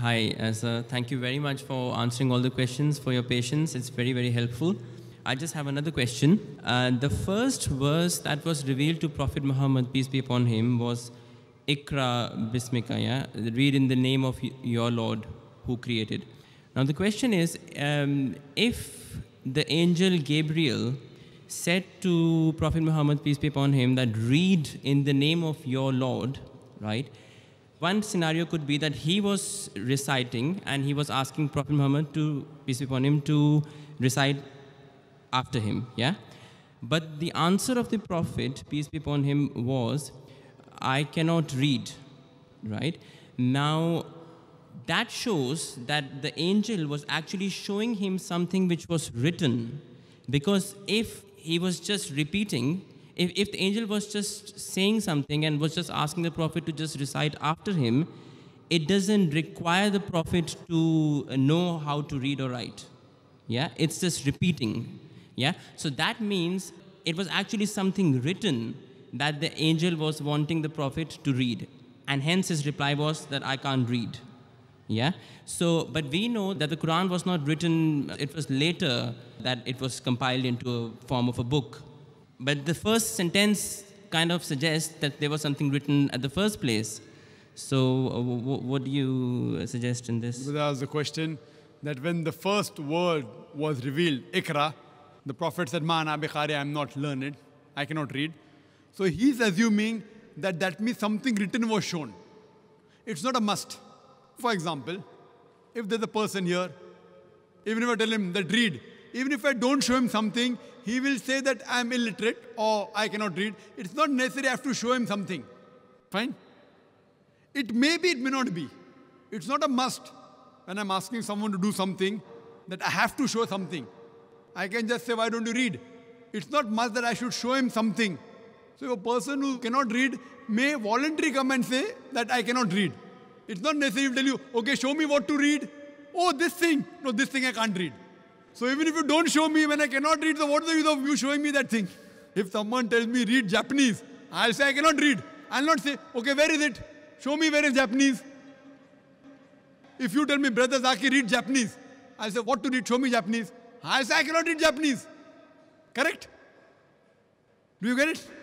Hi, uh, sir. Thank you very much for answering all the questions, for your patience. It's very, very helpful. I just have another question. Uh, the first verse that was revealed to Prophet Muhammad, peace be upon him, was Ikra Bismika, yeah? read in the name of your Lord who created. Now, the question is um, if the angel Gabriel said to Prophet Muhammad, peace be upon him, that read in the name of your Lord, right? One scenario could be that he was reciting and he was asking Prophet Muhammad to peace be upon him to recite after him, yeah? But the answer of the Prophet, peace be upon him, was, I cannot read, right? Now, that shows that the angel was actually showing him something which was written. Because if he was just repeating, if, if the angel was just saying something and was just asking the prophet to just recite after him, it doesn't require the prophet to uh, know how to read or write. Yeah, it's just repeating. Yeah, so that means it was actually something written that the angel was wanting the prophet to read. And hence his reply was that I can't read. Yeah. So, but we know that the Quran was not written, it was later that it was compiled into a form of a book. But the first sentence kind of suggests that there was something written at the first place. So, uh, what do you uh, suggest in this? That was the question that when the first word was revealed, Ikra, the Prophet said, Ma'ana bikhari, I'm not learned, I cannot read. So, he's assuming that that means something written was shown. It's not a must. For example, if there's a person here, even if I tell him that read, even if I don't show him something, he will say that I'm illiterate or I cannot read. It's not necessary I have to show him something. Fine? It may be, it may not be. It's not a must when I'm asking someone to do something that I have to show something. I can just say, Why don't you read? It's not must that I should show him something. So a person who cannot read may voluntarily come and say that I cannot read. It's not necessary to tell you, okay, show me what to read. Oh, this thing. No, this thing I can't read. So even if you don't show me, when I cannot read, so what is the use of you showing me that thing? If someone tells me, read Japanese, I'll say, I cannot read. I'll not say, okay, where is it? Show me where is Japanese. If you tell me, brother Zaki, read Japanese, I'll say, what to read? Show me Japanese. I'll say, I cannot read Japanese. Correct? Do you get it?